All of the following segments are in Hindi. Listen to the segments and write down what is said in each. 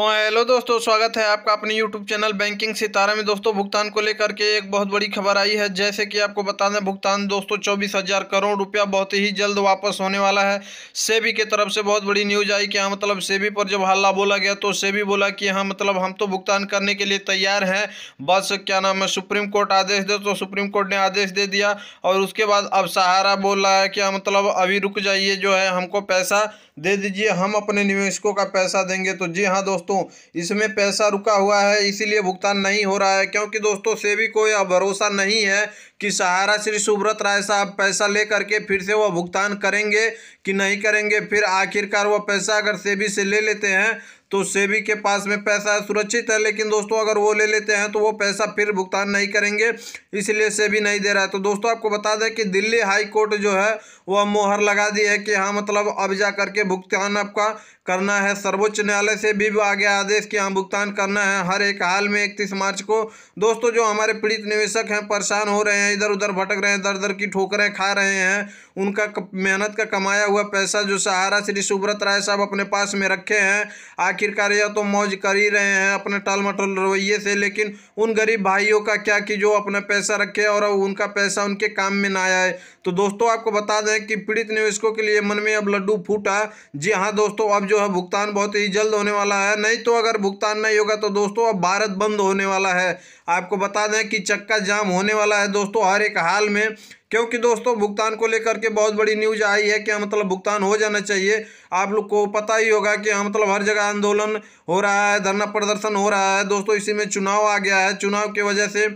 तो हेलो दोस्तों स्वागत है आपका अपने यूट्यूब चैनल बैंकिंग सितारा में दोस्तों भुगतान को लेकर के एक बहुत बड़ी खबर आई है जैसे कि आपको बता दें भुगतान दोस्तों चौबीस हज़ार करोड़ रुपया बहुत ही जल्द वापस होने वाला है सेबी के तरफ से बहुत बड़ी न्यूज़ आई कि हाँ मतलब सेबी पर जब हल्ला बोला गया तो सेबी बोला कि हाँ मतलब हम तो भुगतान करने के लिए तैयार हैं बस क्या नाम है सुप्रीम कोर्ट आदेश दे तो सुप्रीम कोर्ट ने आदेश दे दिया और उसके बाद अब सहारा बोल रहा है कि हाँ मतलब अभी रुक जाइए जो है हमको पैसा दे दीजिए हम अपने निवेशकों का पैसा देंगे तो जी हाँ दोस्तों दोस्तों इसमें पैसा रुका हुआ है इसीलिए भुगतान नहीं हो रहा है क्योंकि दोस्तों सेबी को यह भरोसा नहीं है कि सहारा श्री सुब्रत राय साहब पैसा ले करके फिर से वह भुगतान करेंगे कि नहीं करेंगे फिर आखिरकार वह पैसा अगर सेबी से ले लेते हैं तो सेबी के पास में पैसा सुरक्षित है लेकिन दोस्तों अगर वो ले लेते हैं तो वो पैसा फिर भुगतान नहीं करेंगे इसलिए सेबी नहीं दे रहा है तो दोस्तों आपको बता दें कि दिल्ली हाई कोर्ट जो है वह मोहर लगा दी है कि हाँ मतलब अब जा करके भुगतान आपका करना है सर्वोच्च न्यायालय से भी आ गया आदेश कि हाँ भुगतान करना है हर एक हाल में इकतीस मार्च को दोस्तों जो हमारे पीड़ित निवेशक हैं परेशान हो रहे हैं हैं इधर उधर भटक रहे हैं दर दर की ठोकरें खा रहे हैं उनका मेहनत का कमाया हुआ पैसा जो सहारा श्री सुब्रत राय साहब अपने पास में रखे हैं आखिरकार यह तो मौज कर ही रहे हैं अपने टाल मटोल रवैये से लेकिन उन गरीब भाइयों का क्या कि जो अपना पैसा रखे और उनका पैसा उनके काम में ना आए तो दोस्तों आपको बता दें कि पीड़ित निवेशकों के लिए मन में अब लड्डू फूटा जी हाँ दोस्तों अब जो है भुगतान बहुत ही जल्द होने वाला है नहीं तो अगर भुगतान नहीं होगा तो दोस्तों अब भारत बंद होने वाला है आपको बता दें कि चक्का जाम होने वाला है दोस्तों दोस्तों हर एक हाल में क्योंकि दोस्तों भुगतान को लेकर के बहुत बड़ी न्यूज आई है कि हाँ, मतलब भुगतान हो जाना चाहिए आप लोग को पता ही होगा कि हाँ मतलब हर जगह आंदोलन हो रहा है धरना प्रदर्शन हो रहा है दोस्तों इसी में चुनाव आ गया है चुनाव की वजह से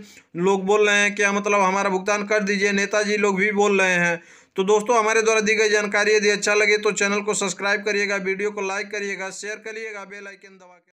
लोग बोल रहे हैं कि हाँ, मतलब हमारा भुगतान कर दीजिए नेताजी लोग भी बोल रहे हैं तो दोस्तों हमारे द्वारा दी गई जानकारी यदि अच्छा लगे तो चैनल को सब्सक्राइब करिएगा वीडियो को लाइक करिएगा शेयर करिएगा बेल आइकन दबा